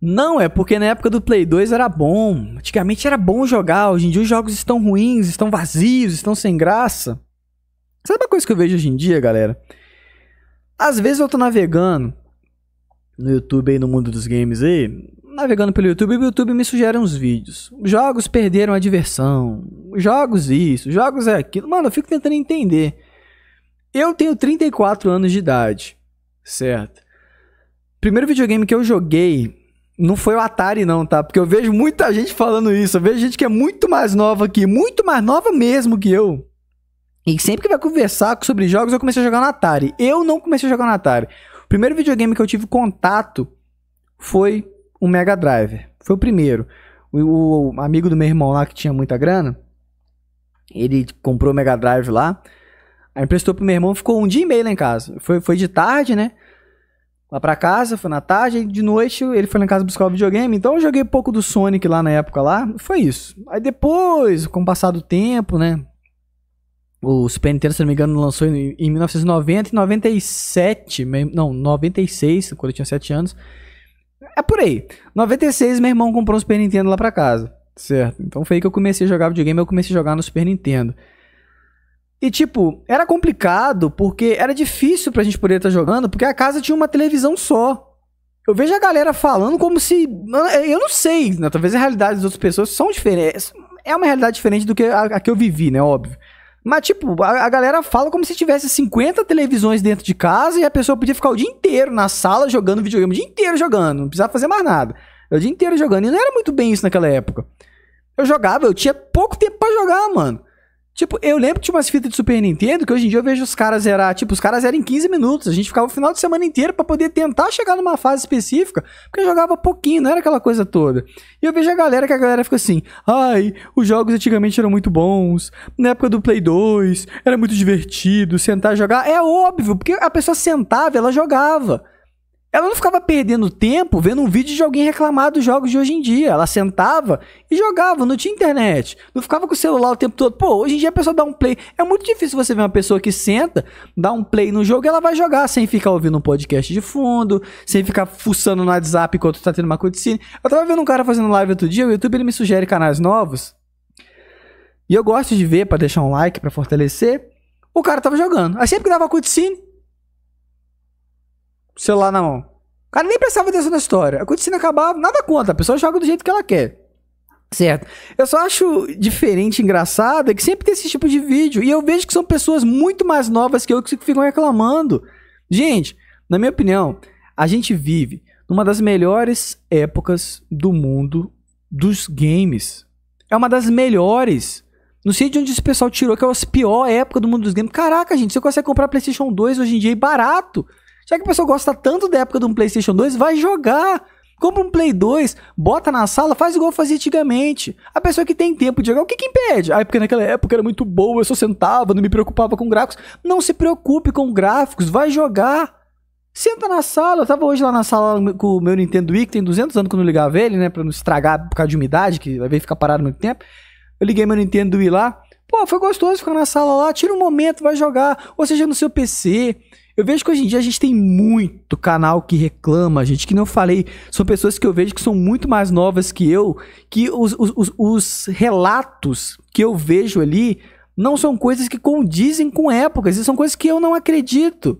Não, é porque na época do Play 2 era bom. Antigamente era bom jogar, hoje em dia os jogos estão ruins, estão vazios, estão sem graça. Sabe uma coisa que eu vejo hoje em dia, galera? Às vezes eu tô navegando no YouTube aí, no mundo dos games aí, navegando pelo YouTube o YouTube me sugere uns vídeos. Jogos perderam a diversão, jogos isso, jogos é aquilo. Mano, eu fico tentando entender. Eu tenho 34 anos de idade, certo? Primeiro videogame que eu joguei não foi o Atari, não, tá? Porque eu vejo muita gente falando isso. Eu vejo gente que é muito mais nova que, muito mais nova mesmo que eu. E sempre que vai conversar sobre jogos, eu comecei a jogar no Atari. Eu não comecei a jogar no Atari. O primeiro videogame que eu tive contato foi o Mega Drive. Foi o primeiro. O, o amigo do meu irmão lá que tinha muita grana, ele comprou o Mega Drive lá. Aí emprestou pro meu irmão, ficou um dia e meio lá em casa. Foi, foi de tarde, né? lá pra casa, foi na tarde, de noite ele foi lá em casa buscar o videogame, então eu joguei um pouco do Sonic lá na época lá, foi isso. Aí depois, com o passar do tempo, né, o Super Nintendo, se não me engano, lançou em, em 1990 e 97, não, 96, quando eu tinha 7 anos. É por aí. 96 meu irmão comprou um Super Nintendo lá pra casa, certo? Então foi aí que eu comecei a jogar videogame, eu comecei a jogar no Super Nintendo. E, tipo, era complicado porque era difícil pra gente poder estar tá jogando, porque a casa tinha uma televisão só. Eu vejo a galera falando como se. Eu não sei, né? Talvez a realidade das outras pessoas são diferentes. É uma realidade diferente do que a, a que eu vivi, né? Óbvio. Mas, tipo, a, a, galera fala como se tivesse 50 televisões dentro de casa e a pessoa podia ficar o dia inteiro na sala jogando videogame, o dia inteiro jogando, não precisava fazer mais nada. O dia inteiro jogando. E não era muito bem isso naquela época. Eu jogava, eu tinha pouco tempo para jogar, mano. Tipo, eu lembro que tinha umas fitas de Super Nintendo que hoje em dia eu vejo os caras zerar. Tipo, os caras eram em 15 minutos. A gente ficava o final de semana inteiro para poder tentar chegar numa fase específica, porque eu jogava pouquinho, não era aquela coisa toda. E eu vejo a galera que a galera fica assim: ai, os jogos antigamente eram muito bons. Na época do Play 2, era muito divertido sentar e jogar. É óbvio, porque a pessoa sentava, ela jogava. Ela não ficava perdendo tempo vendo um vídeo de alguém reclamar dos jogos de hoje em dia. Ela sentava e jogava, não tinha internet. Não ficava com o celular o tempo todo. Pô, hoje em dia a pessoa dá um play. É muito difícil você ver uma pessoa que senta, dá um play no jogo e ela vai jogar sem ficar ouvindo um podcast de fundo, sem ficar fuçando no WhatsApp enquanto tá tendo uma cutscene. Eu tava vendo um cara fazendo live outro dia, o YouTube ele me sugere canais novos. E eu gosto de ver para deixar um like, para fortalecer. O cara tava jogando. Aí sempre que dava cutscene, celular na mão. O cara nem prestava atenção na história. A cutscene acabava, nada conta. A pessoa joga do jeito que ela quer. Certo. Eu só acho diferente, engraçado, é que sempre tem esse tipo de vídeo. E eu vejo que são pessoas muito mais novas que eu que ficam reclamando. Gente, na minha opinião, a gente vive numa das melhores épocas do mundo dos games. É uma das melhores. Não sei de onde esse pessoal tirou que é a pior época do mundo dos games. Caraca, gente, você consegue comprar PlayStation 2 hoje em dia barato. Já que a pessoa gosta tanto da época de um PlayStation 2, vai jogar. Compra um Play 2, bota na sala, faz igual fazia antigamente. A pessoa que tem tempo de jogar, o que que impede? Ah, é porque naquela época era muito boa, eu só sentava, não me preocupava com gráficos. Não se preocupe com gráficos, vai jogar. Senta na sala, eu tava hoje lá na sala com o meu Nintendo Wii, que tem 200 anos que eu não ligava ele, né, pra não estragar por causa de umidade, que vai ver ficar parado muito tempo. Eu liguei meu Nintendo Wii lá, pô, foi gostoso ficar na sala lá, tira um momento, vai jogar, ou seja, no seu PC. Eu vejo que hoje em dia a gente tem muito canal que reclama, gente, que não falei. São pessoas que eu vejo que são muito mais novas que eu, que os, os, os, os relatos que eu vejo ali não são coisas que condizem com épocas, e são coisas que eu não acredito.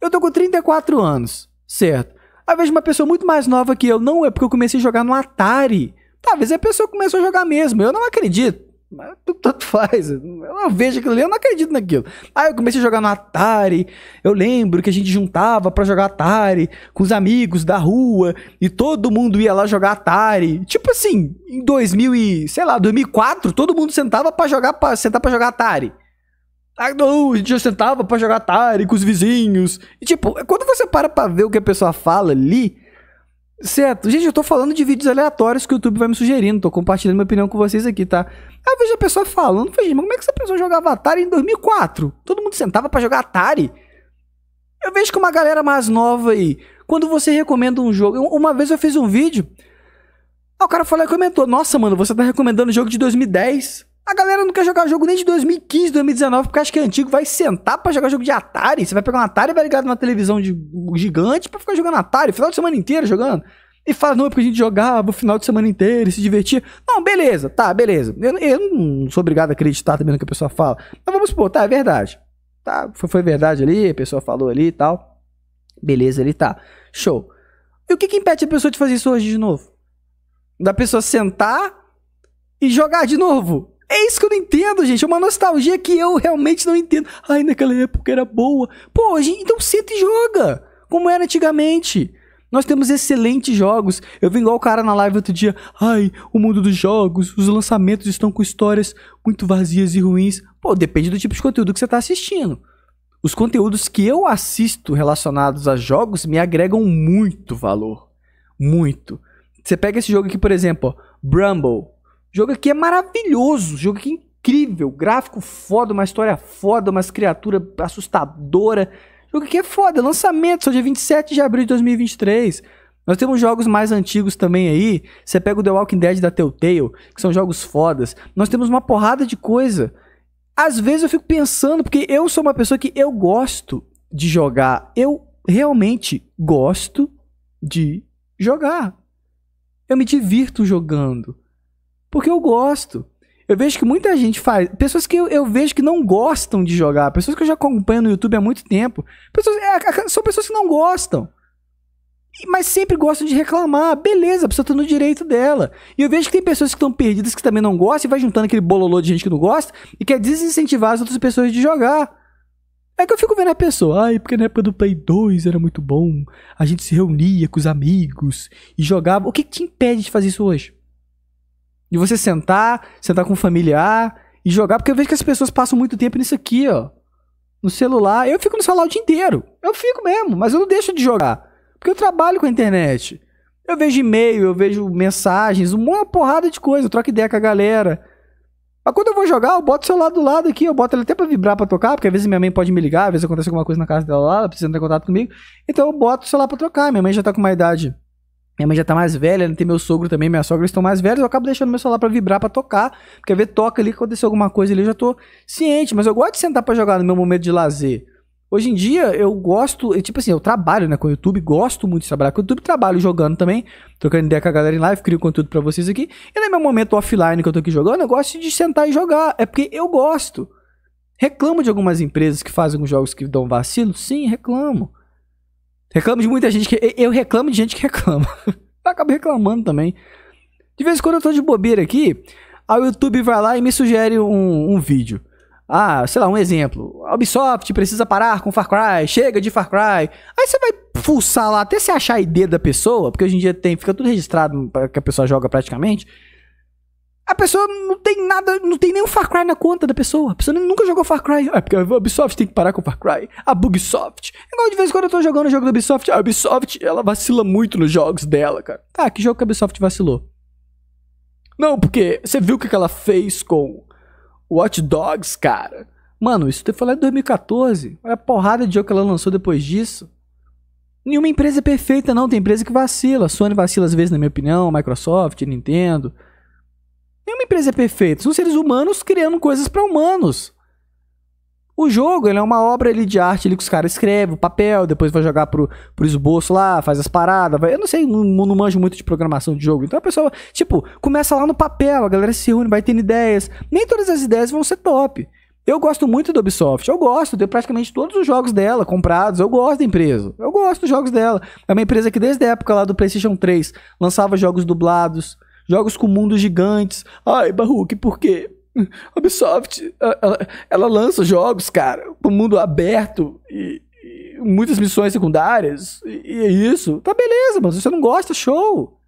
Eu tô com 34 anos, certo? Aí vezes uma pessoa muito mais nova que eu, não é porque eu comecei a jogar no Atari. Talvez a pessoa começou a jogar mesmo, eu não acredito. Mas tanto faz. Eu não vejo aquilo ali, eu não acredito naquilo. Aí eu comecei a jogar no Atari. Eu lembro que a gente juntava para jogar Atari com os amigos da rua e todo mundo ia lá jogar Atari. Tipo assim, em 2000 e, sei lá, 2004, todo mundo sentava para jogar para sentar para jogar Atari. Ah, não, a gente já sentava para jogar Atari com os vizinhos. E tipo, quando você para para ver o que a pessoa fala ali, Certo. Gente, eu tô falando de vídeos aleatórios que o YouTube vai me sugerindo. Tô compartilhando minha opinião com vocês aqui, tá? Aí eu vejo a pessoa falando, falei, mas como é que essa pessoa jogava Atari em 2004? Todo mundo sentava para jogar Atari. Eu vejo que uma galera mais nova aí, quando você recomenda um jogo... Uma vez eu fiz um vídeo, o cara falou e comentou, nossa, mano, você tá recomendando o jogo de 2010. A galera não quer jogar jogo nem de 2015, 2019, porque acha que é antigo. Vai sentar para jogar jogo de Atari. Você vai pegar um Atari e vai ligar numa televisão de, gigante para ficar jogando Atari, final de semana inteiro jogando. E fala, não, é porque a gente jogava o final de semana inteiro e se divertia. Não, beleza, tá, beleza. Eu, eu não sou obrigado a acreditar também no que a pessoa fala. Mas vamos supor, tá, é verdade. Tá, foi, foi verdade ali, a pessoa falou ali e tal. Beleza, ele tá. Show. E o que, que impede a pessoa de fazer isso hoje de novo? Da pessoa sentar e jogar de novo. É isso que eu não entendo, gente. É uma nostalgia que eu realmente não entendo. Ai, naquela época era boa. Pô, gente, então senta e joga. Como era antigamente. Nós temos excelentes jogos. Eu vi igual o cara na live outro dia. Ai, o mundo dos jogos, os lançamentos estão com histórias muito vazias e ruins. Pô, depende do tipo de conteúdo que você está assistindo. Os conteúdos que eu assisto relacionados a jogos me agregam muito valor. Muito. Você pega esse jogo aqui, por exemplo, ó, jogo aqui é maravilhoso, jogo aqui é incrível, gráfico foda, uma história foda, umas criaturas assustadora. jogo aqui é foda, lançamento só dia 27 de abril de 2023. Nós temos jogos mais antigos também aí. Você pega o The Walking Dead da Telltale, que são jogos fodas. Nós temos uma porrada de coisa. Às vezes eu fico pensando, porque eu sou uma pessoa que eu gosto de jogar. Eu realmente gosto de jogar. Eu me divirto jogando porque eu gosto. Eu vejo que muita gente faz. Pessoas que eu, eu, vejo que não gostam de jogar. Pessoas que eu já acompanho no YouTube há muito tempo. Pessoas, é, são pessoas que não gostam. Mas sempre gostam de reclamar. Beleza, a pessoa tá no direito dela. E eu vejo que tem pessoas que estão perdidas que também não gostam e vai juntando aquele bololô de gente que não gosta e quer desincentivar as outras pessoas de jogar. É que eu fico vendo a pessoa, ai, porque na época do Play 2 era muito bom, a gente se reunia com os amigos e jogava. O que, que te impede de fazer isso hoje? De você sentar, sentar com um familiar e jogar, porque eu vejo que as pessoas passam muito tempo nisso aqui, ó. No celular. Eu fico no celular o dia inteiro. Eu fico mesmo, mas eu não deixo de jogar. Porque eu trabalho com a internet. Eu vejo e-mail, eu vejo mensagens, uma porrada de coisa. Eu troco ideia com a galera. Mas quando eu vou jogar, eu boto o celular do lado aqui, eu boto ele até pra vibrar pra tocar, porque às vezes minha mãe pode me ligar, às vezes acontece alguma coisa na casa dela lá, ela precisa entrar em contato comigo. Então eu boto o celular pra tocar. Minha mãe já tá com uma idade minha mãe já tá mais velha, tem meu sogro também, minha sogra estão mais velhos, eu acabo deixando meu celular para vibrar, para tocar, porque ver toca ali, aconteceu alguma coisa ali, eu já tô ciente, mas eu gosto de sentar para jogar no meu momento de lazer. Hoje em dia eu gosto, tipo assim, eu trabalho né, com o YouTube, gosto muito de trabalhar com o YouTube, trabalho jogando também, trocando ideia com a galera em live, crio conteúdo para vocês aqui. E no meu momento offline que eu tô aqui jogando, eu gosto de sentar e jogar, é porque eu gosto. Reclamo de algumas empresas que fazem jogos que dão vacilo? Sim, reclamo. Reclamo de muita gente que. Eu reclamo de gente que reclama. Eu acabo reclamando também. De vez em quando eu tô de bobeira aqui, o YouTube vai lá e me sugere um, um vídeo. Ah, sei lá, um exemplo. A Ubisoft precisa parar com Far Cry, chega de Far Cry. Aí você vai fuçar lá até você achar a ideia da pessoa, porque hoje em dia tem, fica tudo registrado que a pessoa joga praticamente. A pessoa não tem nada, não tem nenhum Far Cry na conta da pessoa. A pessoa nunca jogou Far Cry. É porque a Ubisoft tem que parar com o Far Cry. A Bugsoft. É igual de vez em quando eu tô jogando o jogo da Ubisoft, a Ubisoft, ela vacila muito nos jogos dela, cara. Tá, ah, que jogo que a Ubisoft vacilou? Não, porque você viu o que ela fez com Watch Dogs, cara. Mano, isso foi lá em 2014. Olha a porrada de jogo que ela lançou depois disso. Nenhuma empresa é perfeita, não. Tem empresa que vacila. A Sony vacila às vezes, na minha opinião. Microsoft, Nintendo. Nenhuma empresa é perfeita. São seres humanos criando coisas para humanos. O jogo ele é uma obra ele, de arte ele, que os caras escrevem, o papel, depois vai jogar pro, pro esboço lá, faz as paradas. Vai... Eu não sei, não, não manjo muito de programação de jogo. Então a pessoa, tipo, começa lá no papel, a galera se une, vai tendo ideias. Nem todas as ideias vão ser top. Eu gosto muito da Ubisoft, eu gosto, tenho praticamente todos os jogos dela comprados, eu gosto da empresa, eu gosto dos jogos dela. É uma empresa que desde a época lá do PlayStation 3 lançava jogos dublados, jogos com mundos gigantes. Ai, Baruque, por quê? A Ubisoft, ela, ela, lança jogos, cara, com mundo aberto e, e muitas missões secundárias. E, é isso. Tá beleza, mas você não gosta, show.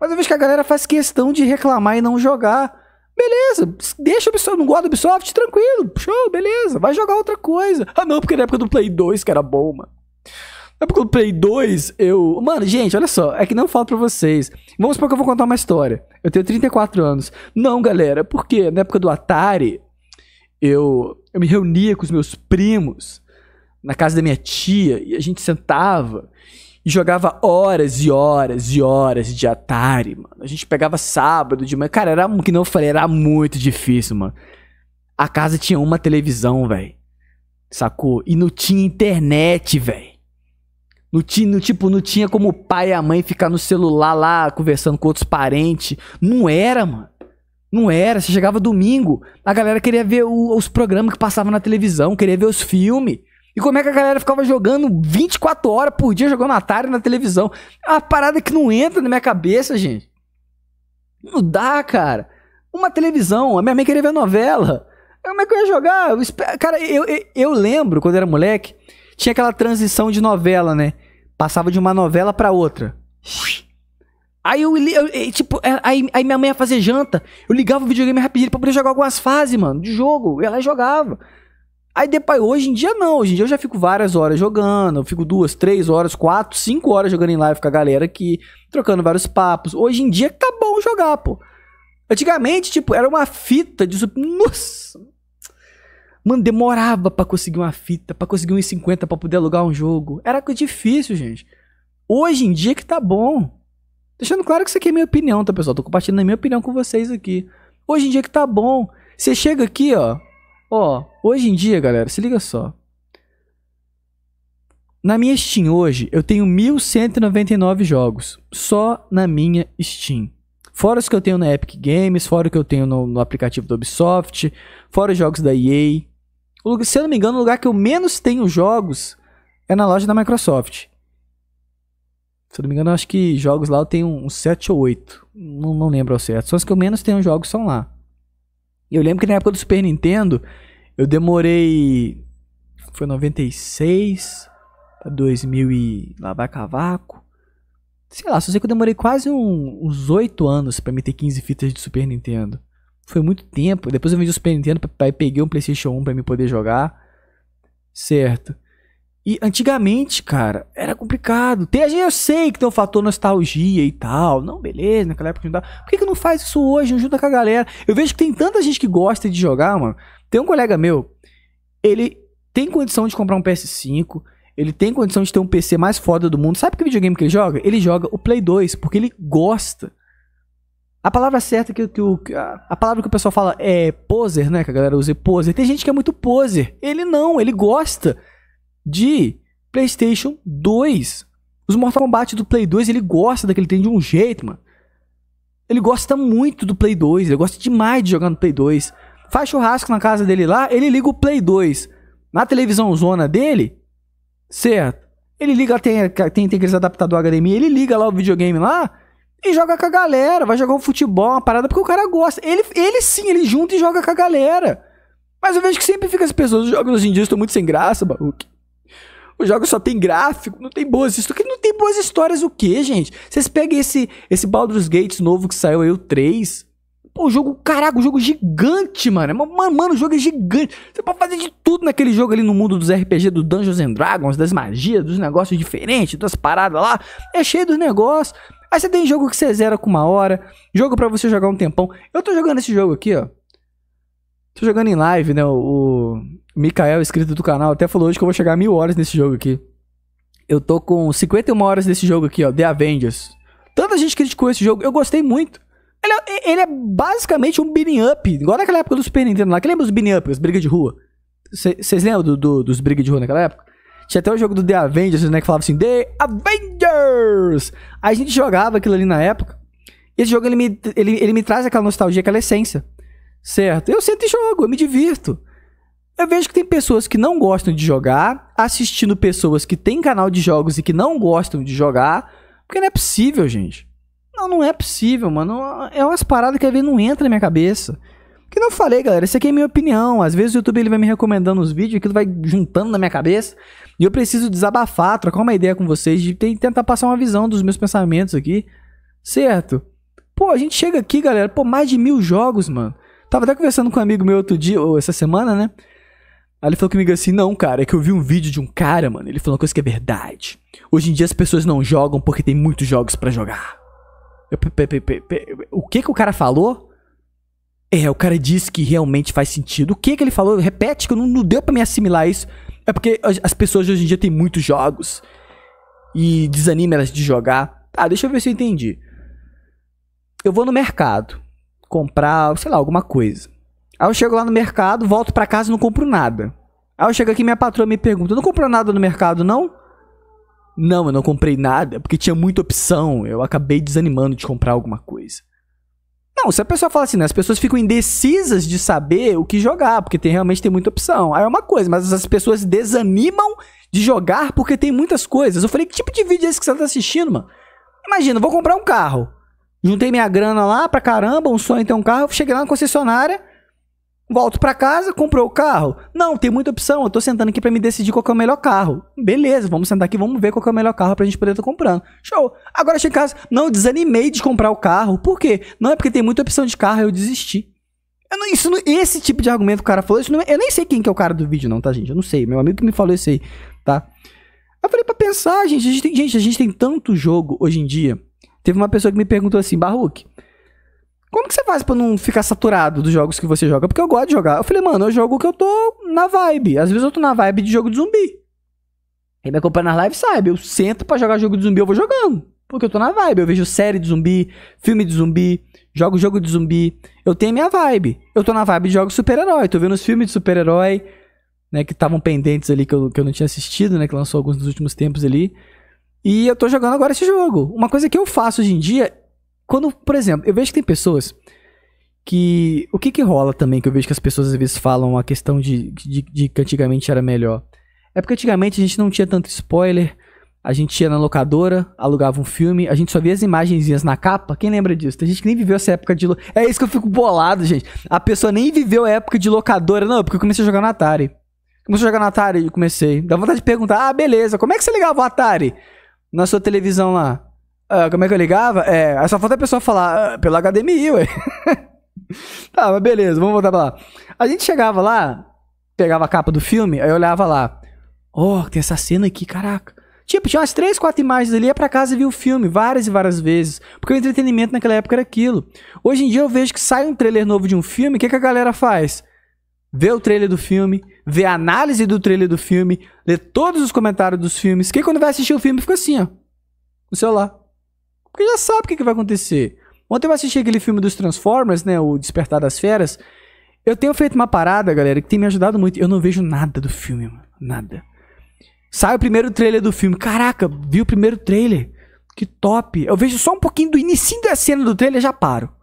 Mas eu vejo que a galera faz questão de reclamar e não jogar. Beleza, deixa o Ubisoft, não gosta do Ubisoft, tranquilo, show, beleza, vai jogar outra coisa. Ah não, porque na época do Play 2 que era bom, mano. É porque o Play 2, eu. Mano, gente, olha só. É que não falo pra vocês. Vamos supor que eu vou contar uma história. Eu tenho 34 anos. Não, galera, porque na época do Atari, eu, eu me reunia com os meus primos na casa da minha tia e a gente sentava e jogava horas e horas e horas de Atari, mano. A gente pegava sábado de manhã. Cara, era que não falei, era muito difícil, mano. A casa tinha uma televisão, velho. Sacou? E não tinha internet, velho. No, no, tipo, não tinha como o pai e a mãe ficar no celular lá conversando com outros parentes. Não era, mano. Não era. Você chegava domingo, a galera queria ver o, os programas que passavam na televisão, queria ver os filmes. E como é que a galera ficava jogando 24 horas por dia jogando Atari na televisão? É uma parada que não entra na minha cabeça, gente. Não dá, cara. Uma televisão, a minha mãe queria ver novela. Como é que eu ia jogar? cara, eu, eu, eu lembro quando eu era moleque tinha aquela transição de novela, né? Passava de uma novela para outra. Aí eu, eu tipo, é, aí, aí, minha mãe ia fazer janta, eu ligava o videogame rapidinho pra poder jogar algumas fases, mano, de jogo. E ela jogava. Aí depois, hoje em dia não, hoje em dia eu já fico várias horas jogando, eu fico duas, três horas, quatro, cinco horas jogando em live com a galera aqui, trocando vários papos. Hoje em dia tá bom jogar, pô. Antigamente, tipo, era uma fita de. Nossa! Mano, demorava para conseguir uma fita, para conseguir uns 50 para poder alugar um jogo. Era difícil, gente. Hoje em dia que tá bom. Deixando claro que isso aqui é minha opinião, tá, pessoal? Tô compartilhando a minha opinião com vocês aqui. Hoje em dia que tá bom. Você chega aqui, ó. Ó, hoje em dia, galera, se liga só. Na minha Steam hoje, eu tenho 1199 jogos. Só na minha Steam. Fora os que eu tenho na Epic Games, fora o que eu tenho no, no aplicativo do Ubisoft, fora os jogos da EA, se eu não me engano, o lugar que eu menos tenho jogos é na loja da Microsoft. Se eu não me engano, acho que jogos lá eu tenho uns 7 ou 8. Não, não lembro ao certo. Só os que eu menos tenho jogos são lá. E eu lembro que na época do Super Nintendo, eu demorei. Foi 96 pra 2000 e. Lá vai cavaco. Sei lá, só sei que eu demorei quase um, uns 8 anos para me ter 15 fitas de Super Nintendo. Foi muito tempo. Depois eu vendi o Super Nintendo, pra, peguei um PlayStation 1 pra me poder jogar. Certo. E antigamente, cara, era complicado. Tem, eu sei que tem o fator nostalgia e tal. Não, beleza, naquela época não dá. Por que, que não faz isso hoje? Não junta com a galera. Eu vejo que tem tanta gente que gosta de jogar, mano. Tem um colega meu, ele tem condição de comprar um PS5. Ele tem condição de ter um PC mais foda do mundo. Sabe que videogame que ele joga? Ele joga o Play 2, porque ele gosta. A palavra certa que, que, que a, a palavra que o pessoal fala é poser, né? Que a galera usa é poser. Tem gente que é muito poser. Ele não, ele gosta de PlayStation 2. Os Mortal Kombat do Play 2, ele gosta daquele trem de um jeito, mano. Ele gosta muito do Play 2, ele gosta demais de jogar no Play 2. Faz churrasco na casa dele lá, ele liga o Play 2 na televisão zona dele, certo? Ele liga, tem, tem, tem aqueles adaptador HDMI, ele liga lá o videogame lá, e joga com a galera, vai jogar um futebol, uma parada, porque o cara gosta. Ele, ele sim, ele junta e joga com a galera. Mas eu vejo que sempre fica as pessoas, os jogos hoje em dia estão muito sem graça, Baruque. Os jogos só tem gráfico, não tem boas histórias. Não tem boas histórias o quê, gente? Vocês pegam esse, esse Baldur's Gates novo que saiu aí, o 3. Pô, o jogo, caraca, o jogo gigante, mano. É mano, o jogo é gigante. Você pode fazer de tudo naquele jogo ali no mundo dos RPG, do Dungeons and Dragons, das magias, dos negócios diferentes, das paradas lá. É cheio dos negócios. Aí você tem jogo que você zera com uma hora, jogo para você jogar um tempão. Eu tô jogando esse jogo aqui, ó. Tô jogando em live, né? O, o Mikael, inscrito do canal, até falou hoje que eu vou chegar a mil horas nesse jogo aqui. Eu tô com 51 horas nesse jogo aqui, ó, The Avengers. Tanta gente criticou esse jogo, eu gostei muito. Ele é, ele é basicamente um beating up, igual naquela época do Super Nintendo lá. Que lembra os beating up, as brigas de rua? Vocês lembram do, do, dos brigas de rua naquela época? Tinha até o jogo do The Avengers, né? Que falava assim, The Avengers! A gente jogava aquilo ali na época. E esse jogo, ele me, ele, ele me traz aquela nostalgia, aquela essência. Certo? Eu sempre jogo, eu me divirto. Eu vejo que tem pessoas que não gostam de jogar, assistindo pessoas que têm canal de jogos e que não gostam de jogar. Porque não é possível, gente. Não, não é possível, mano. É umas paradas que às vezes não entra na minha cabeça. Que não falei, galera. Isso aqui é minha opinião. Às vezes o YouTube ele vai me recomendando os vídeos, aquilo vai juntando na minha cabeça. E eu preciso desabafar, trocar uma ideia com vocês, de tentar passar uma visão dos meus pensamentos aqui. Certo? Pô, a gente chega aqui, galera, pô, mais de mil jogos, mano. Tava até conversando com um amigo meu outro dia, ou essa semana, né? Aí ele falou comigo assim: Não, cara, é que eu vi um vídeo de um cara, mano. Ele falou uma coisa que é verdade. Hoje em dia as pessoas não jogam porque tem muitos jogos para jogar. Eu, pe, pe, pe, o que que o cara falou? É, o cara disse que realmente faz sentido. O que que ele falou? Repete, que eu não, não deu pra me assimilar isso. É porque as pessoas hoje em dia têm muitos jogos e desanima elas de jogar. Ah, deixa eu ver se eu entendi. Eu vou no mercado comprar, sei lá, alguma coisa. Aí eu chego lá no mercado, volto para casa e não compro nada. Aí eu chego aqui minha patroa me pergunta: "Não comprou nada no mercado não?" Não, eu não comprei nada, porque tinha muita opção. Eu acabei desanimando de comprar alguma coisa. Não, se a pessoa fala assim, né, as pessoas ficam indecisas de saber o que jogar, porque tem, realmente tem muita opção. Aí é uma coisa, mas as pessoas desanimam de jogar porque tem muitas coisas. Eu falei, que tipo de vídeo é esse que você tá assistindo, mano? Imagina, vou comprar um carro. Juntei minha grana lá pra caramba, um sonho ter um carro. Cheguei lá na concessionária, Volto para casa, comprou o carro? Não, tem muita opção. Eu tô sentando aqui para me decidir qual é o melhor carro. Beleza, vamos sentar aqui, vamos ver qual é o melhor carro pra gente poder estar tá comprando. Show. Agora chego em casa, não, desanimei de comprar o carro. Por quê? Não é porque tem muita opção de carro, eu desisti. Eu não, isso esse tipo de argumento que o cara falou, não, eu nem sei quem que é o cara do vídeo não, tá, gente? Eu não sei, meu amigo que me falou isso aí, tá? Eu falei pra pensar, gente, a gente tem, gente, a gente tem tanto jogo hoje em dia. Teve uma pessoa que me perguntou assim, Barruque, como que você faz para não ficar saturado dos jogos que você joga? Porque eu gosto de jogar. Eu falei, mano, eu jogo que eu tô na vibe. Às vezes eu tô na vibe de jogo de zumbi. Quem me acompanha nas lives sabe, eu sento para jogar jogo de zumbi, eu vou jogando. Porque eu tô na vibe. Eu vejo série de zumbi, filme de zumbi, jogo jogo de zumbi. Eu tenho minha vibe. Eu tô na vibe de jogo super-herói. Tô vendo os filmes de super-herói, né? Que estavam pendentes ali, que eu, que eu não tinha assistido, né? Que lançou alguns nos últimos tempos ali. E eu tô jogando agora esse jogo. Uma coisa que eu faço hoje em dia quando, por exemplo, eu vejo que tem pessoas que. O que que rola também que eu vejo que as pessoas às vezes falam a questão de, de, de que antigamente era melhor? É porque antigamente a gente não tinha tanto spoiler. A gente ia na locadora, alugava um filme, a gente só via as imagenzinhas na capa. Quem lembra disso? Tem gente que nem viveu essa época de. É isso que eu fico bolado, gente. A pessoa nem viveu a época de locadora, não, porque eu comecei a jogar no Atari. Comecei a jogar no Atari e comecei. Dá vontade de perguntar: ah, beleza, como é que você ligava o Atari? Na sua televisão lá. Uh, como é que eu ligava? É, só falta a pessoa falar ah, pelo HDMI, ué. tá, mas beleza, vamos voltar pra lá. A gente chegava lá, pegava a capa do filme, aí olhava lá. Oh, tem essa cena aqui, caraca. Tipo, tinha umas três, quatro imagens ali, ia pra casa e via o filme várias e várias vezes. Porque o entretenimento naquela época era aquilo. Hoje em dia eu vejo que sai um trailer novo de um filme, o que, que a galera faz? Vê o trailer do filme, vê a análise do trailer do filme, lê todos os comentários dos filmes. que quando vai assistir o filme fica assim, ó. No celular. Porque já sabe o que, que vai acontecer. Ontem eu assisti aquele filme dos Transformers, né? O Despertar das Feras. Eu tenho feito uma parada, galera, que tem me ajudado muito. Eu não vejo nada do filme, mano. Nada. Sai o primeiro trailer do filme. Caraca, vi o primeiro trailer. Que top. Eu vejo só um pouquinho do início da cena do trailer e já paro.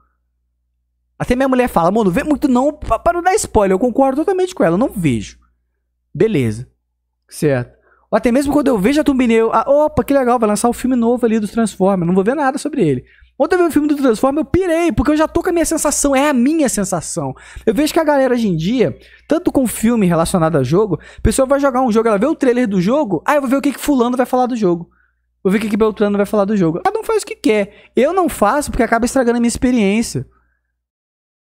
Até minha mulher fala, mano, vê muito não para não dar spoiler. Eu concordo totalmente com ela, não vejo. Beleza. Certo. Ou até mesmo quando eu vejo a thumbnail, ah, opa, que legal, vai lançar o um filme novo ali do Transformers, não vou ver nada sobre ele. Ontem eu vi o um filme do Transformers, eu pirei, porque eu já tô com a minha sensação, é a minha sensação. Eu vejo que a galera hoje em dia, tanto com filme relacionado a jogo, a pessoa vai jogar um jogo, ela vê o trailer do jogo, aí ah, eu vou ver o que, que fulano vai falar do jogo. Vou ver o que, que Beltrano vai falar do jogo. Cada um faz o que quer. Eu não faço porque acaba estragando a minha experiência.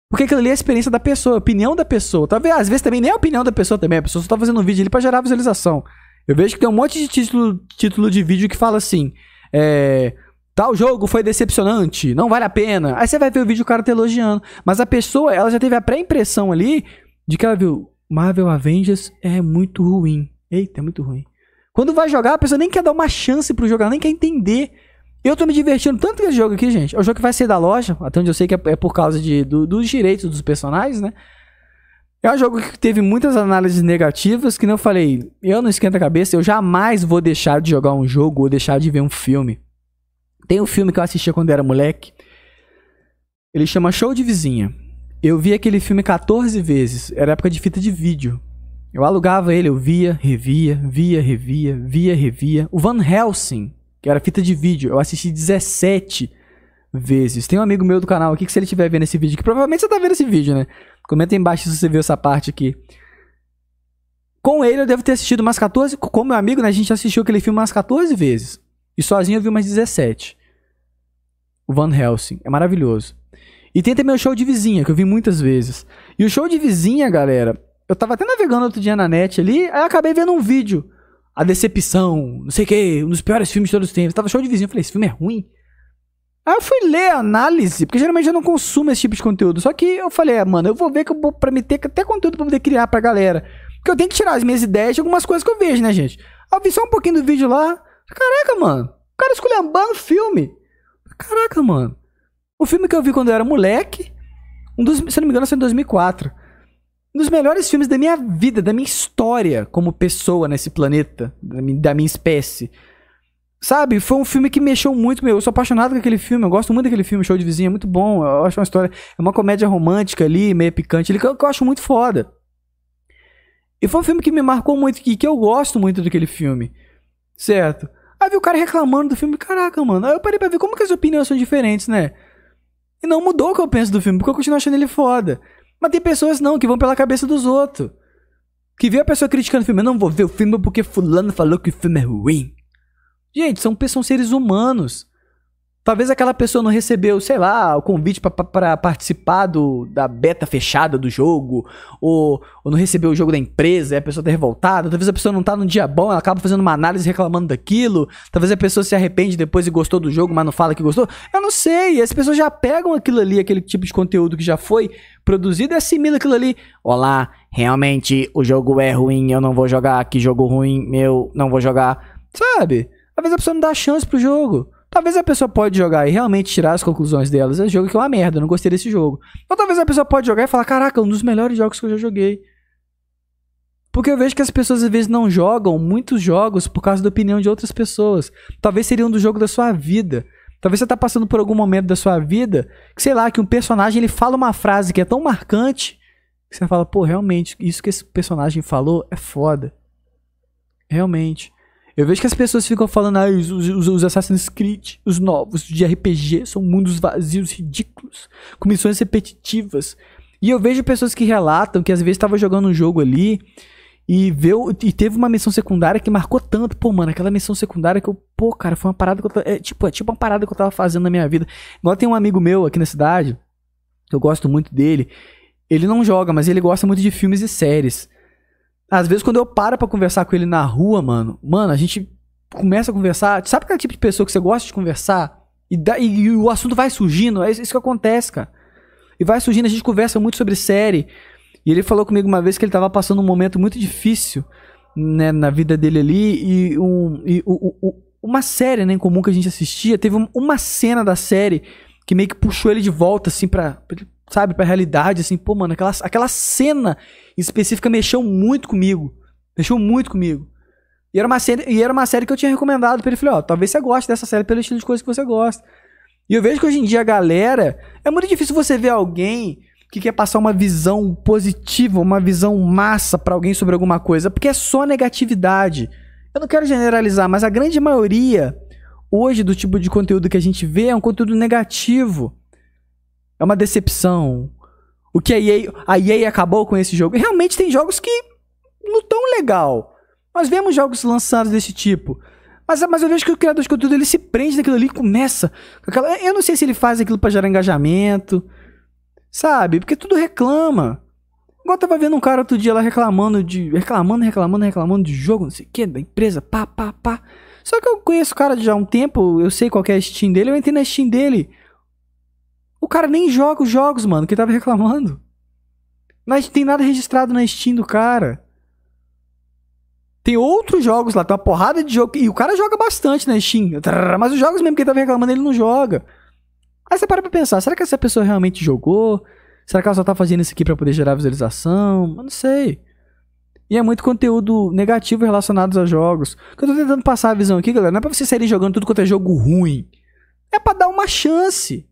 Porque aquilo ali é a experiência da pessoa, a opinião da pessoa. Talvez, às vezes também nem é a opinião da pessoa também, a pessoa só tá fazendo um vídeo ali pra gerar visualização. Eu vejo que tem um monte de título, título de vídeo que fala assim: é, tal jogo foi decepcionante, não vale a pena. Aí você vai ver o vídeo o cara te tá elogiando. Mas a pessoa, ela já teve a pré-impressão ali de que ela viu Marvel Avengers é muito ruim. Eita, é muito ruim. Quando vai jogar, a pessoa nem quer dar uma chance pro ela nem quer entender. Eu tô me divertindo tanto com esse jogo aqui, gente. É o jogo que vai ser da loja, até onde eu sei que é, é por causa de, do, dos direitos dos personagens, né? É um jogo que teve muitas análises negativas, que não falei, eu não esquento a cabeça, eu jamais vou deixar de jogar um jogo ou deixar de ver um filme. Tem um filme que eu assistia quando era moleque. Ele chama Show de Vizinha. Eu vi aquele filme 14 vezes, era época de fita de vídeo. Eu alugava ele, eu via, revia, via, revia, via, revia. O Van Helsing, que era fita de vídeo, eu assisti 17 vezes. Tem um amigo meu do canal aqui que se ele estiver vendo esse vídeo, que provavelmente você tá vendo esse vídeo, né? Comenta aí embaixo se você viu essa parte aqui. Com ele eu devo ter assistido umas 14, com meu amigo, né, a gente assistiu aquele filme umas 14 vezes. E sozinho eu vi umas 17. O Van Helsing, é maravilhoso. E tem também o show de vizinha, que eu vi muitas vezes. E o show de vizinha, galera, eu tava até navegando outro dia na net ali, aí eu acabei vendo um vídeo. A Decepção, não sei o que, um dos piores filmes de todos os tempos. tava show de vizinho, eu falei, esse filme é ruim? Aí eu fui ler a análise, porque geralmente eu não consumo esse tipo de conteúdo. Só que eu falei, é, mano, eu vou ver que eu vou pra me ter até conteúdo pra poder criar pra galera. Porque eu tenho que tirar as minhas ideias de algumas coisas que eu vejo, né, gente? Eu vi só um pouquinho do vídeo lá. Caraca, mano. O cara esculhambando o filme. Caraca, mano. O filme que eu vi quando eu era moleque, um dos, se não me engano, foi em 2004. Um dos melhores filmes da minha vida, da minha história como pessoa nesse planeta, da minha espécie. Sabe? Foi um filme que mexeu muito, meu. Eu sou apaixonado com aquele filme. Eu gosto muito daquele filme, Show de Vizinha. É muito bom. Eu acho uma história. É uma comédia romântica ali, meio picante. Ali, que, eu, que eu acho muito foda. E foi um filme que me marcou muito e que eu gosto muito daquele filme. Certo? Aí vi o cara reclamando do filme. Caraca, mano. Aí eu parei pra ver como que as opiniões são diferentes, né? E não mudou o que eu penso do filme, porque eu continuo achando ele foda. Mas tem pessoas não, que vão pela cabeça dos outros. Que vê a pessoa criticando o filme. Eu não vou ver o filme porque fulano falou que o filme é ruim. Gente, são, são seres humanos. Talvez aquela pessoa não recebeu, sei lá, o convite para participar do, da beta fechada do jogo, ou, ou não recebeu o jogo da empresa, e a pessoa tá revoltada. Talvez a pessoa não tá num dia bom, ela acaba fazendo uma análise reclamando daquilo. Talvez a pessoa se arrepende depois e gostou do jogo, mas não fala que gostou. Eu não sei, as pessoas já pegam aquilo ali, aquele tipo de conteúdo que já foi produzido e assimila aquilo ali. Olá, realmente o jogo é ruim, eu não vou jogar, que jogo ruim, meu, não vou jogar. Sabe? Às vezes a pessoa não dá chance pro jogo. Talvez a pessoa pode jogar e realmente tirar as conclusões delas. É jogo que é uma merda, eu não gostei desse jogo. Ou talvez a pessoa pode jogar e falar, caraca, um dos melhores jogos que eu já joguei. Porque eu vejo que as pessoas às vezes não jogam muitos jogos por causa da opinião de outras pessoas. Talvez seria um do jogo da sua vida. Talvez você tá passando por algum momento da sua vida que, sei lá, que um personagem ele fala uma frase que é tão marcante que você fala, pô, realmente, isso que esse personagem falou é foda. Realmente. Eu vejo que as pessoas ficam falando, ah, os, os, os Assassin's Creed, os novos de RPG, são mundos vazios, ridículos, com missões repetitivas. E eu vejo pessoas que relatam que às vezes estava jogando um jogo ali e, viu, e teve uma missão secundária que marcou tanto. Pô, mano, aquela missão secundária que eu, pô, cara, foi uma parada que eu é, tipo, é tipo uma parada que eu tava fazendo na minha vida. Igual tem um amigo meu aqui na cidade, eu gosto muito dele. Ele não joga, mas ele gosta muito de filmes e séries. Às vezes, quando eu paro pra conversar com ele na rua, mano, mano, a gente começa a conversar. Sabe aquele tipo de pessoa que você gosta de conversar? E, da, e, e o assunto vai surgindo, é isso que acontece, cara. E vai surgindo, a gente conversa muito sobre série. E ele falou comigo uma vez que ele tava passando um momento muito difícil né, na vida dele ali. E, um, e o, o, uma série né, em comum que a gente assistia, teve uma cena da série que meio que puxou ele de volta, assim, pra, pra sabe, pra realidade, assim, pô, mano, aquela, aquela cena específica mexeu muito comigo. Mexeu muito comigo. E era uma série, e era uma série que eu tinha recomendado pra ele. Falei, ó, talvez você goste dessa série pelo estilo de coisa que você gosta. E eu vejo que hoje em dia a galera. É muito difícil você ver alguém que quer passar uma visão positiva, uma visão massa para alguém sobre alguma coisa, porque é só negatividade. Eu não quero generalizar, mas a grande maioria hoje do tipo de conteúdo que a gente vê é um conteúdo negativo. É uma decepção. O que a EA, a EA acabou com esse jogo? Realmente tem jogos que não tão legal. Nós vemos jogos lançados desse tipo. Mas, mas eu vejo que o criador de conteúdo ele se prende naquilo ali e começa. Aquela, eu não sei se ele faz aquilo para gerar engajamento. Sabe? Porque tudo reclama. Igual eu tava vendo um cara outro dia lá reclamando de. reclamando, reclamando, reclamando de jogo, não sei o que, da empresa, pá, pá, pá. Só que eu conheço o cara já há um tempo, eu sei qual é a Steam dele, eu entrei na Steam dele. O cara nem joga os jogos, mano, que tava reclamando. Mas tem nada registrado na Steam do cara. Tem outros jogos lá, tem uma porrada de jogo. E o cara joga bastante na Steam. Mas os jogos mesmo que ele tava reclamando, ele não joga. Aí você para pra pensar, será que essa pessoa realmente jogou? Será que ela só tá fazendo isso aqui para poder gerar visualização? Eu não sei. E é muito conteúdo negativo relacionado a jogos. Que eu tô tentando passar a visão aqui, galera. Não é pra você sair jogando tudo quanto é jogo ruim. É para dar uma chance.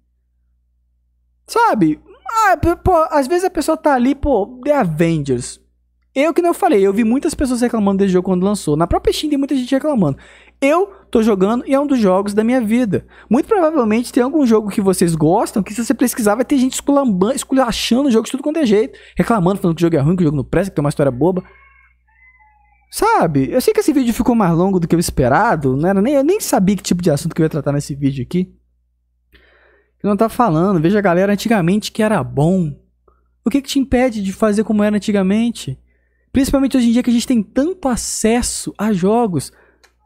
Sabe? Ah, pô, às vezes a pessoa tá ali, pô, The Avengers. Eu que não falei, eu vi muitas pessoas reclamando desse jogo quando lançou. Na própria Steam tem muita gente reclamando. Eu tô jogando e é um dos jogos da minha vida. Muito provavelmente tem algum jogo que vocês gostam que se você pesquisar vai ter gente esculachando o jogo de tudo quanto é jeito. Reclamando, falando que o jogo é ruim, que o jogo não presta, que tem uma história boba. Sabe? Eu sei que esse vídeo ficou mais longo do que o esperado, né? Eu nem sabia que tipo de assunto que eu ia tratar nesse vídeo aqui não tá falando. Veja a galera antigamente que era bom. O que, que te impede de fazer como era antigamente? Principalmente hoje em dia que a gente tem tanto acesso a jogos.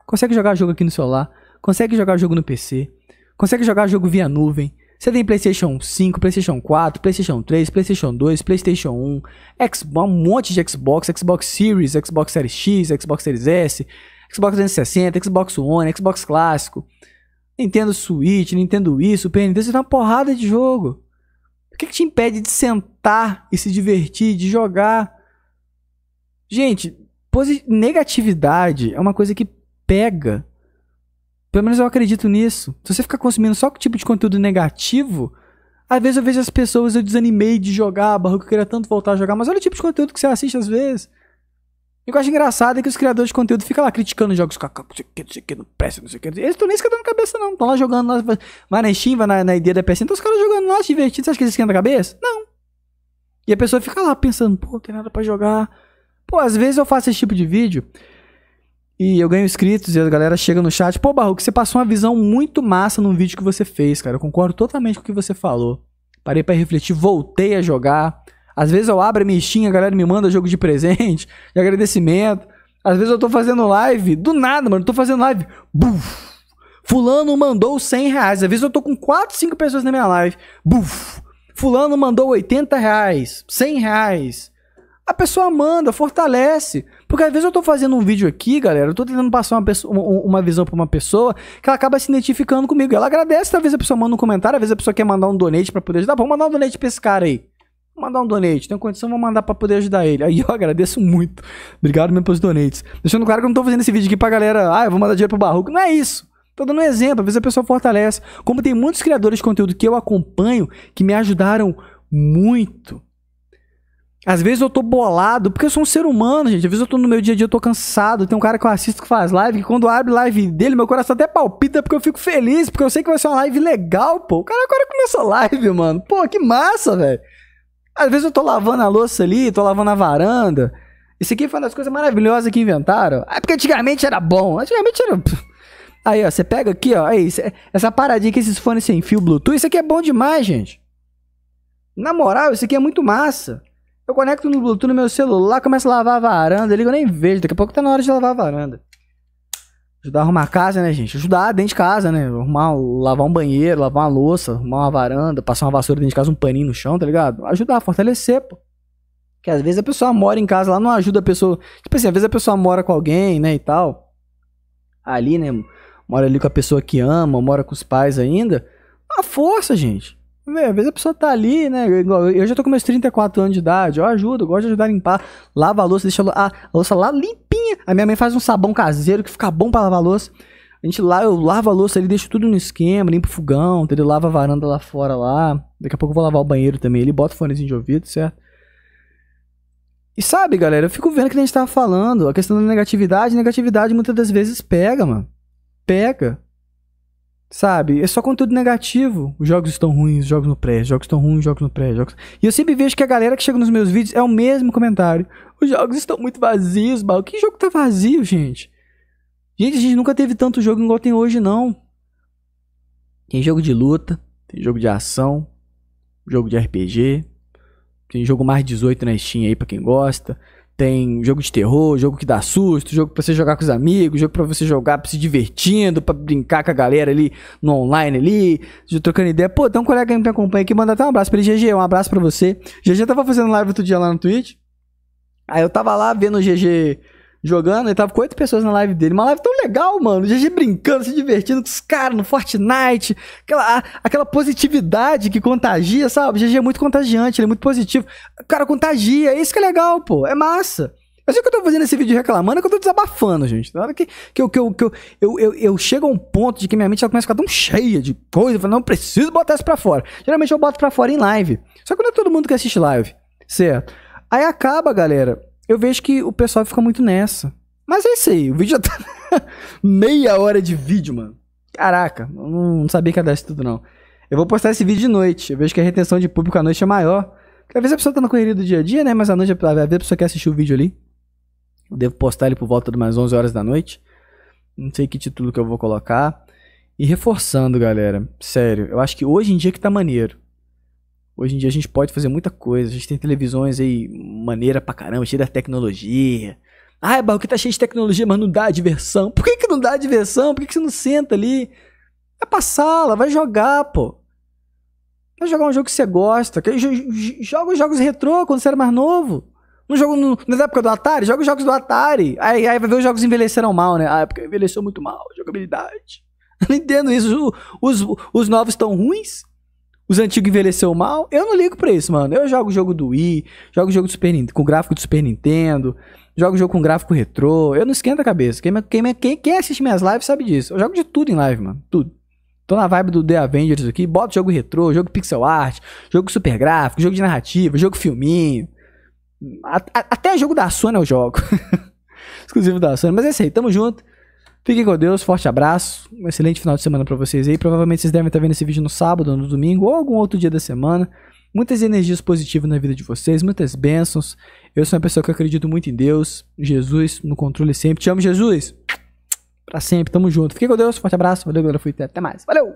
Consegue jogar jogo aqui no celular, consegue jogar jogo no PC, consegue jogar jogo via nuvem. Você tem PlayStation 5, PlayStation 4, PlayStation 3, PlayStation 2, PlayStation 1, Xbox, um monte de Xbox, Xbox Series, Xbox Series X, Xbox Series S, Xbox 360, Xbox One, Xbox Clássico. Nintendo Switch, Nintendo isso, Super Nintendo, você tem é uma porrada de jogo. O que, é que te impede de sentar e se divertir, de jogar? Gente, negatividade é uma coisa que pega. Pelo menos eu acredito nisso. Se você ficar consumindo só que tipo de conteúdo negativo, às vezes eu vejo as pessoas, eu desanimei de jogar, barro que eu queria tanto voltar a jogar, mas olha o tipo de conteúdo que você assiste às vezes. E o que eu acho engraçado é que os criadores de conteúdo ficam lá criticando jogos não sei o que, não sei o que, não presta, não sei o que. Eles estão nem esquentando a cabeça, não. Estão lá jogando lá, vai na Steam, vai na, na ideia da PS. Então os caras jogando lá, se divertindo. Você acha que eles esquentam a cabeça? Não. E a pessoa fica lá pensando, pô, não tem nada pra jogar. Pô, às vezes eu faço esse tipo de vídeo e eu ganho inscritos e a galera chega no chat. Pô, Barro, que você passou uma visão muito massa num vídeo que você fez, cara. Eu concordo totalmente com o que você falou. Parei para refletir, voltei a jogar. Às vezes eu abro a mexinha, a galera me manda jogo de presente, de agradecimento. Às vezes eu tô fazendo live, do nada, mano, eu tô fazendo live. Buf! Fulano mandou 100 reais. Às vezes eu tô com 4, 5 pessoas na minha live. Buf! Fulano mandou 80 reais, 100 reais. A pessoa manda, fortalece. Porque às vezes eu tô fazendo um vídeo aqui, galera, eu tô tentando passar uma, pessoa, uma, visão pra uma pessoa que ela acaba se identificando comigo. Ela agradece, talvez a pessoa manda um comentário, às vezes a pessoa quer mandar um donate pra poder ajudar. Vamos mandar um donate pra esse cara aí mandar um donate. Tem condição, vou mandar pra poder ajudar ele. Aí eu agradeço muito. Obrigado mesmo pelos donates. Deixando claro que eu não tô fazendo esse vídeo aqui pra galera. Ah, eu vou mandar dinheiro pro Barroco. Não é isso. Tô dando um exemplo. Às vezes a pessoa fortalece. Como tem muitos criadores de conteúdo que eu acompanho que me ajudaram muito. Às vezes eu tô bolado, porque eu sou um ser humano, gente. Às vezes eu tô no meu dia a dia, eu tô cansado. Tem um cara que eu assisto que faz live, que quando abre live dele, meu coração até palpita porque eu fico feliz, porque eu sei que vai ser uma live legal, pô. O cara agora começou live, mano. Pô, que massa, velho. Às vezes eu tô lavando a louça ali, tô lavando a varanda. Isso aqui foi uma das coisas maravilhosas que inventaram. É porque antigamente era bom. Antigamente era. Aí, ó, você pega aqui, ó. Aí, essa paradinha que esses fones sem fio Bluetooth, isso aqui é bom demais, gente. Na moral, isso aqui é muito massa. Eu conecto no Bluetooth no meu celular, começo a lavar a varanda ali, eu nem vejo. Daqui a pouco tá na hora de lavar a varanda. Ajudar a arrumar a casa, né, gente? Ajudar dentro de casa, né? Arrumar, lavar um banheiro, lavar uma louça, arrumar uma varanda, passar uma vassoura dentro de casa, um paninho no chão, tá ligado? Ajudar, fortalecer, pô. Porque às vezes a pessoa mora em casa, lá não ajuda a pessoa. Tipo assim, às vezes a pessoa mora com alguém, né, e tal. Ali, né? Mora ali com a pessoa que ama, mora com os pais ainda. A força, gente. Às vezes a pessoa tá ali, né? Eu já tô com meus 34 anos de idade, eu ajudo, eu gosto de ajudar a limpar. Lava a louça, deixa a louça lá limpinha. A minha mãe faz um sabão caseiro que fica bom para lavar a louça. A gente lá, eu lavo a louça ali, deixo tudo no esquema, limpo o fogão, ele lava a varanda lá fora lá. Daqui a pouco eu vou lavar o banheiro também. Ele bota o fonezinho de ouvido, certo? E sabe, galera, eu fico vendo que a gente tava falando, a questão da negatividade, negatividade muitas das vezes pega, mano. Pega. Sabe? É só conteúdo negativo. Os jogos estão ruins, os jogos no pré, jogos estão ruins, os jogos no pré. Jogos... E eu sempre vejo que a galera que chega nos meus vídeos é o mesmo comentário. Os jogos estão muito vazios, Bal. Que jogo tá vazio, gente? Gente, a gente nunca teve tanto jogo igual tem hoje, não. Tem jogo de luta, tem jogo de ação, jogo de RPG, tem jogo mais 18 na Steam aí pra quem gosta. Tem jogo de terror, jogo que dá susto, jogo pra você jogar com os amigos, jogo pra você jogar pra se divertindo, pra brincar com a galera ali no online ali, trocando ideia. Pô, tem um colega que me acompanha aqui, manda até um abraço pra ele, GG, um abraço pra você. GG tava fazendo live outro dia lá no Twitch. Aí eu tava lá vendo o GG jogando, ele tava com oito pessoas na live dele. Uma live tão legal, mano. GG brincando, se divertindo com os caras no Fortnite. Aquela, aquela positividade que contagia, sabe? GG é muito contagiante, ele é muito positivo. O cara contagia, É isso que é legal, pô. É massa. Mas o que eu tô fazendo esse vídeo reclamando é que eu tô desabafando, gente. Na hora que, que, eu, que, eu, que eu, eu, eu, eu chego a um ponto de que minha mente já começa a ficar tão cheia de coisa, eu falo, não preciso botar isso pra fora. Geralmente eu boto pra fora em live. Só que não é todo mundo que assiste live, certo? Aí acaba, galera, eu vejo que o pessoal fica muito nessa. Mas é isso aí, o vídeo já tá. Meia hora de vídeo, mano. Caraca, não sabia que dar isso tudo, não. Eu vou postar esse vídeo de noite. Eu vejo que a retenção de público à noite é maior. Porque às vezes a pessoa tá na correria do dia a dia, né? Mas à noite, às a pessoa quer assistir o vídeo ali. Eu devo postar ele por volta de umas 11 horas da noite. Não sei que título que eu vou colocar. E reforçando, galera, sério, eu acho que hoje em dia que tá maneiro. Hoje em dia a gente pode fazer muita coisa. A gente tem televisões aí maneira pra caramba, cheia da tecnologia. Ah, Barro, que tá cheio de tecnologia, mas não dá diversão. Por que, que não dá diversão? Por que, que você não senta ali? Vai pra sala, vai jogar, pô. Vai jogar um jogo que você gosta. Joga os jogos retrô quando você era mais novo. Não jogo no, na é época do Atari? Joga os jogos do Atari. Aí, aí vai ver os jogos envelheceram mal, né? Ah, é porque envelheceu muito mal, jogabilidade. não entendo isso. Os, os novos estão ruins os antigos envelheceu mal. Eu não ligo pra isso, mano. Eu jogo jogo do Wii, jogo jogo Super, com gráfico do Super Nintendo, jogo jogo com gráfico retrô. Eu não esquento a cabeça. Quem, quem, quem, quem assiste minhas lives sabe disso. Eu jogo de tudo em live, mano. Tudo. Tô na vibe do The Avengers aqui. Boto jogo retrô, jogo pixel art, jogo super gráfico, jogo de narrativa, jogo filminho. A, a, até jogo da Sony eu jogo. Exclusivo da Sony. Mas é isso aí. Tamo junto. Fiquem com Deus, forte abraço, um excelente final de semana para vocês aí. Provavelmente vocês devem estar tá vendo esse vídeo no sábado, no domingo ou algum outro dia da semana. Muitas energias positivas na vida de vocês, muitas bênçãos. Eu sou uma pessoa que acredito muito em Deus, Jesus, no controle sempre. Te amo, Jesus! Pra sempre, tamo junto. Fiquem com Deus, forte abraço, valeu, galera, fui até mais. Valeu!